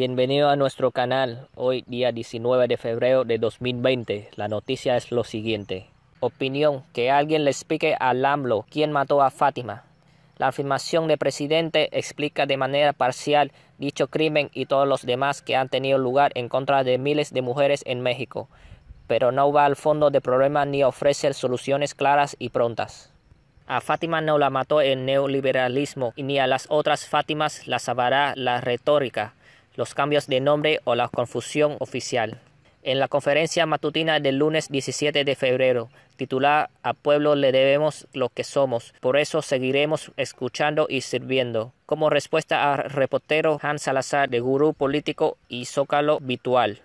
Bienvenido a nuestro canal. Hoy día 19 de febrero de 2020. La noticia es lo siguiente. Opinión. Que alguien le explique al AMLO quién mató a Fátima. La afirmación del presidente explica de manera parcial dicho crimen y todos los demás que han tenido lugar en contra de miles de mujeres en México, pero no va al fondo del problema ni ofrece soluciones claras y prontas. A Fátima no la mató el neoliberalismo y ni a las otras Fátimas la salvará la retórica los cambios de nombre o la confusión oficial. En la conferencia matutina del lunes 17 de febrero, titular A pueblo le debemos lo que somos, por eso seguiremos escuchando y sirviendo. Como respuesta al reportero Hans Salazar de Gurú Político y Zócalo Virtual.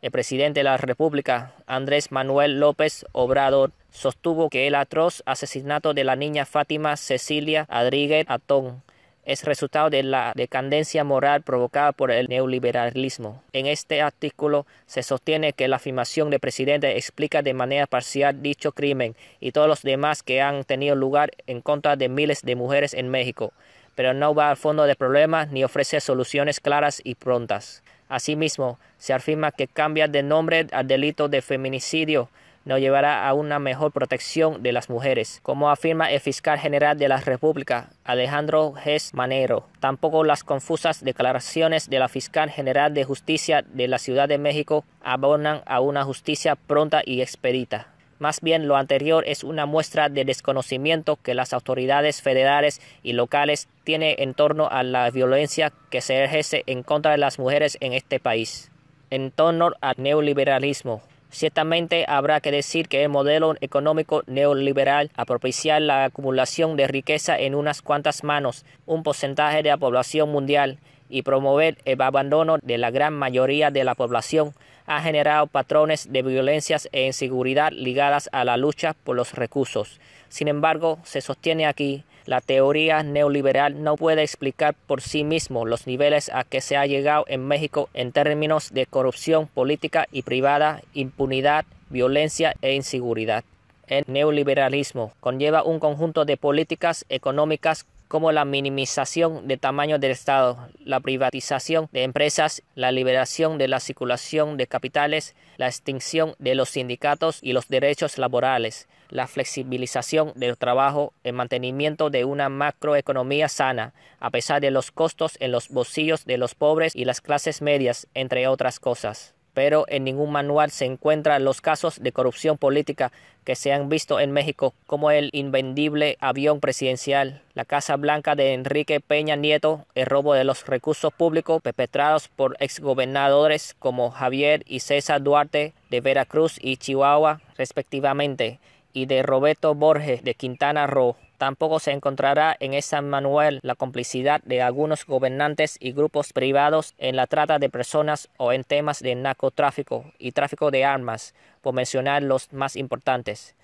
El presidente de la República, Andrés Manuel López Obrador, sostuvo que el atroz asesinato de la niña Fátima Cecilia Adríguez Atón es resultado de la decadencia moral provocada por el neoliberalismo. En este artículo se sostiene que la afirmación del presidente explica de manera parcial dicho crimen y todos los demás que han tenido lugar en contra de miles de mujeres en México, pero no va al fondo del problema ni ofrece soluciones claras y prontas. Asimismo, se afirma que cambia de nombre al delito de feminicidio no llevará a una mejor protección de las mujeres, como afirma el fiscal general de la República, Alejandro Gés Manero. Tampoco las confusas declaraciones de la fiscal general de justicia de la Ciudad de México abonan a una justicia pronta y expedita. Más bien lo anterior es una muestra de desconocimiento que las autoridades federales y locales tienen en torno a la violencia que se ejerce en contra de las mujeres en este país. En torno al neoliberalismo, Ciertamente habrá que decir que el modelo económico neoliberal a propiciar la acumulación de riqueza en unas cuantas manos, un porcentaje de la población mundial y promover el abandono de la gran mayoría de la población ha generado patrones de violencias e inseguridad ligadas a la lucha por los recursos. Sin embargo, se sostiene aquí la teoría neoliberal no puede explicar por sí mismo los niveles a que se ha llegado en México en términos de corrupción política y privada, impunidad, violencia e inseguridad. El neoliberalismo conlleva un conjunto de políticas económicas como la minimización de tamaño del Estado, la privatización de empresas, la liberación de la circulación de capitales, la extinción de los sindicatos y los derechos laborales, la flexibilización del trabajo, el mantenimiento de una macroeconomía sana, a pesar de los costos en los bolsillos de los pobres y las clases medias, entre otras cosas. Pero en ningún manual se encuentran los casos de corrupción política que se han visto en México, como el invendible avión presidencial, la Casa Blanca de Enrique Peña Nieto, el robo de los recursos públicos perpetrados por exgobernadores como Javier y César Duarte de Veracruz y Chihuahua, respectivamente y de Roberto Borges de Quintana Roo. Tampoco se encontrará en ese San Manuel la complicidad de algunos gobernantes y grupos privados en la trata de personas o en temas de narcotráfico y tráfico de armas, por mencionar los más importantes.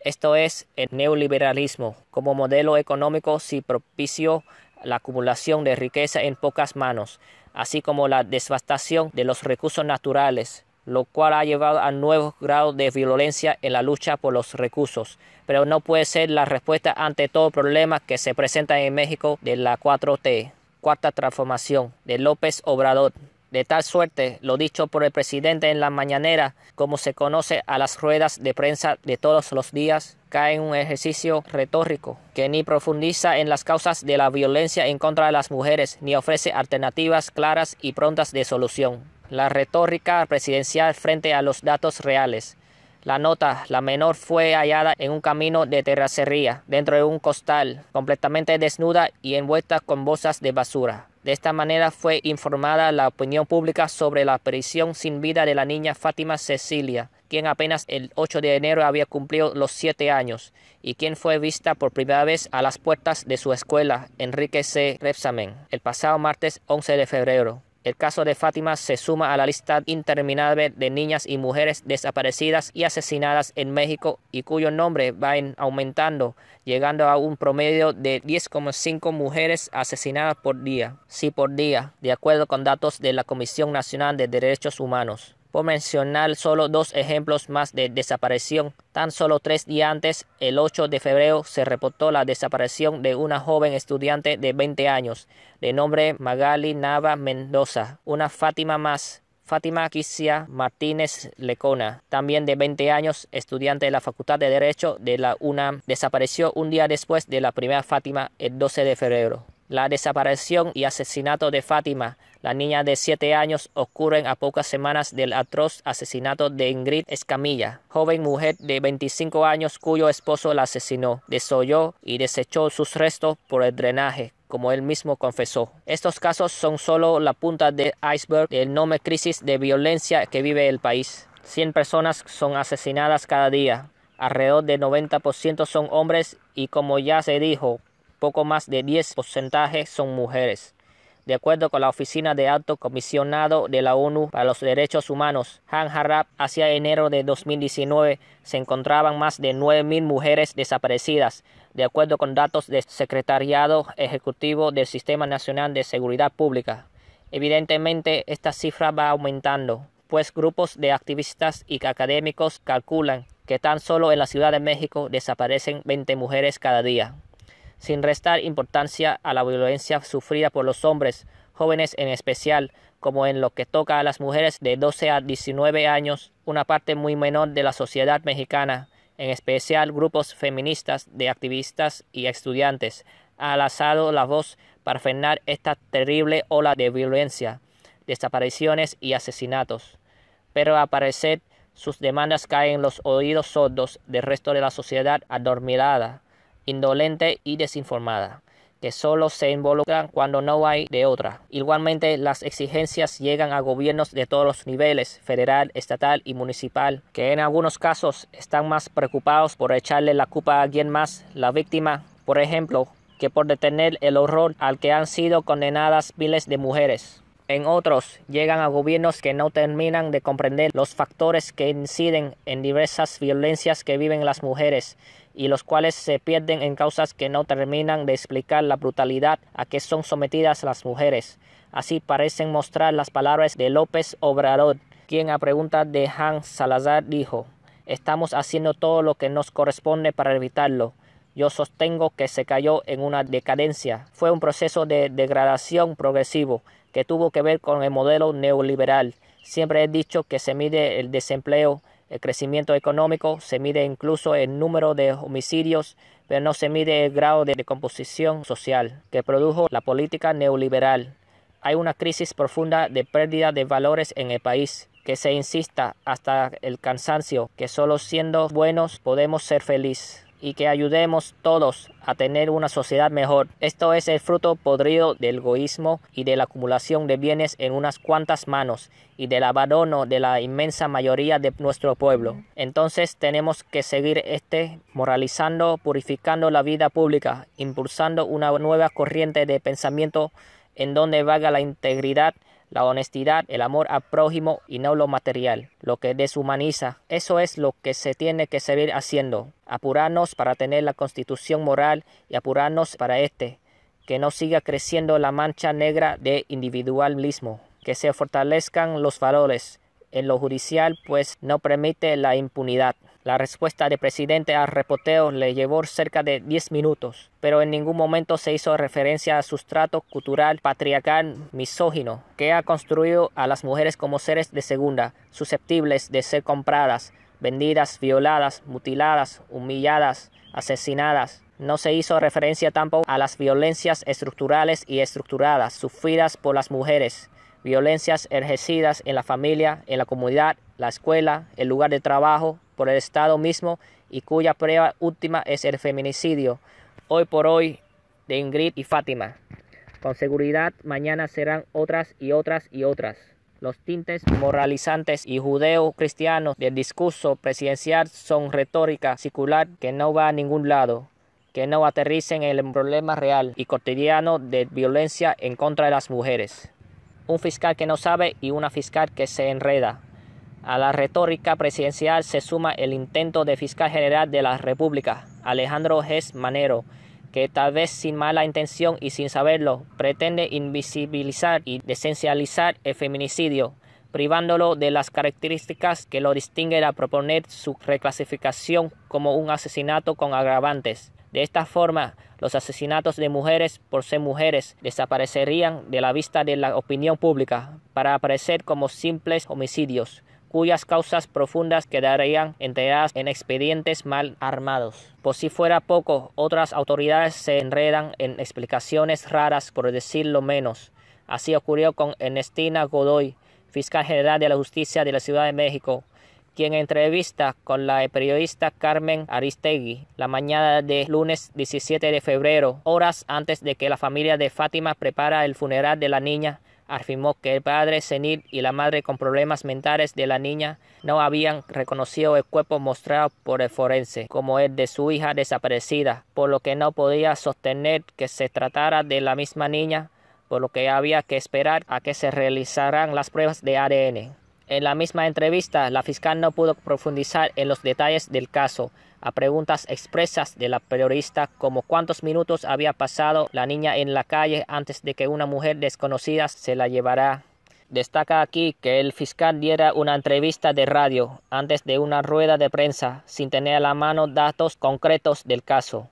Esto es el neoliberalismo. Como modelo económico, si propicio la acumulación de riqueza en pocas manos, así como la devastación de los recursos naturales, lo cual ha llevado a nuevos grados de violencia en la lucha por los recursos, pero no puede ser la respuesta ante todo problema que se presenta en México de la 4T, cuarta transformación de López Obrador. De tal suerte, lo dicho por el presidente en la mañanera, como se conoce a las ruedas de prensa de todos los días, cae en un ejercicio retórico que ni profundiza en las causas de la violencia en contra de las mujeres, ni ofrece alternativas claras y prontas de solución la retórica presidencial frente a los datos reales. La nota, la menor, fue hallada en un camino de terracería, dentro de un costal, completamente desnuda y envuelta con bolsas de basura. De esta manera fue informada la opinión pública sobre la aparición sin vida de la niña Fátima Cecilia, quien apenas el 8 de enero había cumplido los siete años y quien fue vista por primera vez a las puertas de su escuela, Enrique C. Repsamen, el pasado martes 11 de febrero. El caso de Fátima se suma a la lista interminable de niñas y mujeres desaparecidas y asesinadas en México y cuyo nombre va aumentando, llegando a un promedio de 10,5 mujeres asesinadas por día, sí por día, de acuerdo con datos de la Comisión Nacional de Derechos Humanos. Por mencionar solo dos ejemplos más de desaparición, tan solo tres días antes, el 8 de febrero, se reportó la desaparición de una joven estudiante de 20 años, de nombre Magali Nava Mendoza, una Fátima más, Fátima Quisia Martínez Lecona, también de 20 años, estudiante de la Facultad de Derecho de la UNAM, desapareció un día después de la primera Fátima, el 12 de febrero. La desaparición y asesinato de Fátima, la niña de 7 años, ocurren a pocas semanas del atroz asesinato de Ingrid Escamilla, joven mujer de 25 años cuyo esposo la asesinó, desolló y desechó sus restos por el drenaje, como él mismo confesó. Estos casos son solo la punta del iceberg del enorme crisis de violencia que vive el país. 100 personas son asesinadas cada día. Alrededor del 90% son hombres y como ya se dijo, poco más de 10% son mujeres. De acuerdo con la Oficina de Alto Comisionado de la ONU para los Derechos Humanos, Han Harab, hacia enero de 2019 se encontraban más de 9.000 mujeres desaparecidas, de acuerdo con datos del Secretariado Ejecutivo del Sistema Nacional de Seguridad Pública. Evidentemente, esta cifra va aumentando, pues grupos de activistas y académicos calculan que tan solo en la Ciudad de México desaparecen 20 mujeres cada día sin restar importancia a la violencia sufrida por los hombres, jóvenes en especial, como en lo que toca a las mujeres de 12 a 19 años, una parte muy menor de la sociedad mexicana, en especial grupos feministas de activistas y estudiantes, ha alzado la voz para frenar esta terrible ola de violencia, desapariciones y asesinatos. Pero al parecer, sus demandas caen en los oídos sordos del resto de la sociedad adormilada indolente y desinformada, que solo se involucran cuando no hay de otra. Igualmente, las exigencias llegan a gobiernos de todos los niveles, federal, estatal y municipal, que en algunos casos están más preocupados por echarle la culpa a alguien más, la víctima, por ejemplo, que por detener el horror al que han sido condenadas miles de mujeres. En otros, llegan a gobiernos que no terminan de comprender los factores que inciden en diversas violencias que viven las mujeres, y los cuales se pierden en causas que no terminan de explicar la brutalidad a que son sometidas las mujeres. Así parecen mostrar las palabras de López Obrador, quien a pregunta de Hans Salazar dijo Estamos haciendo todo lo que nos corresponde para evitarlo. Yo sostengo que se cayó en una decadencia. Fue un proceso de degradación progresivo que tuvo que ver con el modelo neoliberal. Siempre he dicho que se mide el desempleo el crecimiento económico se mide incluso el número de homicidios, pero no se mide el grado de decomposición social que produjo la política neoliberal. Hay una crisis profunda de pérdida de valores en el país que se insista hasta el cansancio que solo siendo buenos podemos ser felices y que ayudemos todos a tener una sociedad mejor. Esto es el fruto podrido del egoísmo y de la acumulación de bienes en unas cuantas manos y del abandono de la inmensa mayoría de nuestro pueblo. Entonces tenemos que seguir este moralizando, purificando la vida pública, impulsando una nueva corriente de pensamiento en donde vaga la integridad la honestidad, el amor al prójimo y no lo material, lo que deshumaniza. Eso es lo que se tiene que seguir haciendo, apurarnos para tener la constitución moral y apurarnos para este, que no siga creciendo la mancha negra de individualismo, que se fortalezcan los valores en lo judicial, pues no permite la impunidad. La respuesta del presidente al repoteo le llevó cerca de 10 minutos, pero en ningún momento se hizo referencia a sustrato cultural patriarcal misógino que ha construido a las mujeres como seres de segunda, susceptibles de ser compradas, vendidas, violadas, mutiladas, humilladas, asesinadas. No se hizo referencia tampoco a las violencias estructurales y estructuradas sufridas por las mujeres, violencias ejercidas en la familia, en la comunidad, la escuela, el lugar de trabajo, el Estado mismo y cuya prueba última es el feminicidio, hoy por hoy, de Ingrid y Fátima. Con seguridad, mañana serán otras y otras y otras. Los tintes moralizantes y judeo-cristianos del discurso presidencial son retórica circular que no va a ningún lado, que no aterricen en el problema real y cotidiano de violencia en contra de las mujeres. Un fiscal que no sabe y una fiscal que se enreda. A la retórica presidencial se suma el intento de fiscal general de la República, Alejandro G. Manero, que tal vez sin mala intención y sin saberlo, pretende invisibilizar y desencializar el feminicidio, privándolo de las características que lo distinguen a proponer su reclasificación como un asesinato con agravantes. De esta forma, los asesinatos de mujeres por ser mujeres desaparecerían de la vista de la opinión pública para aparecer como simples homicidios cuyas causas profundas quedarían enteradas en expedientes mal armados. Por si fuera poco, otras autoridades se enredan en explicaciones raras, por decirlo menos. Así ocurrió con Ernestina Godoy, fiscal general de la Justicia de la Ciudad de México, quien entrevista con la periodista Carmen Aristegui la mañana de lunes 17 de febrero, horas antes de que la familia de Fátima prepara el funeral de la niña, afirmó que el padre senil y la madre con problemas mentales de la niña no habían reconocido el cuerpo mostrado por el forense como el de su hija desaparecida, por lo que no podía sostener que se tratara de la misma niña, por lo que había que esperar a que se realizaran las pruebas de ADN. En la misma entrevista, la fiscal no pudo profundizar en los detalles del caso, a preguntas expresas de la periodista como cuántos minutos había pasado la niña en la calle antes de que una mujer desconocida se la llevara. Destaca aquí que el fiscal diera una entrevista de radio antes de una rueda de prensa sin tener a la mano datos concretos del caso.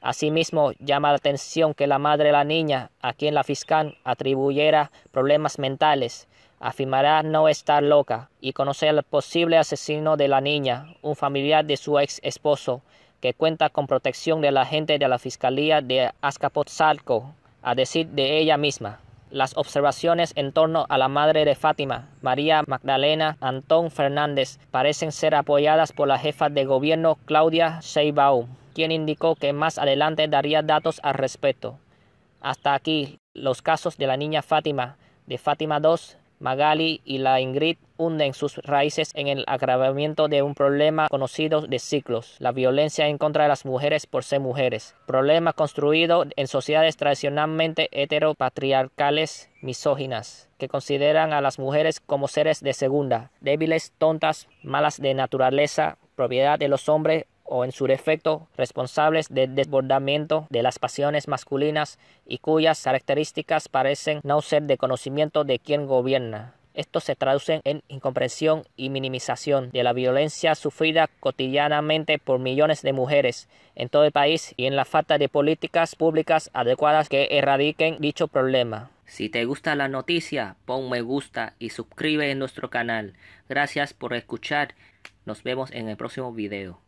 Asimismo, llama la atención que la madre de la niña, a quien la fiscal atribuyera problemas mentales, afirmará no estar loca y conocer al posible asesino de la niña, un familiar de su ex esposo, que cuenta con protección de la gente de la Fiscalía de Azcapotzalco, a decir de ella misma. Las observaciones en torno a la madre de Fátima, María Magdalena Antón Fernández, parecen ser apoyadas por la jefa de gobierno Claudia Sheinbaum, quien indicó que más adelante daría datos al respecto. Hasta aquí los casos de la niña Fátima, de Fátima II. Magali y la Ingrid hunden sus raíces en el agravamiento de un problema conocido de ciclos, la violencia en contra de las mujeres por ser mujeres, problema construido en sociedades tradicionalmente heteropatriarcales misóginas, que consideran a las mujeres como seres de segunda, débiles, tontas, malas de naturaleza, propiedad de los hombres o en su defecto responsables del desbordamiento de las pasiones masculinas y cuyas características parecen no ser de conocimiento de quien gobierna. Esto se traduce en incomprensión y minimización de la violencia sufrida cotidianamente por millones de mujeres en todo el país y en la falta de políticas públicas adecuadas que erradiquen dicho problema. Si te gusta la noticia, pon me gusta y suscribe en nuestro canal. Gracias por escuchar. Nos vemos en el próximo video.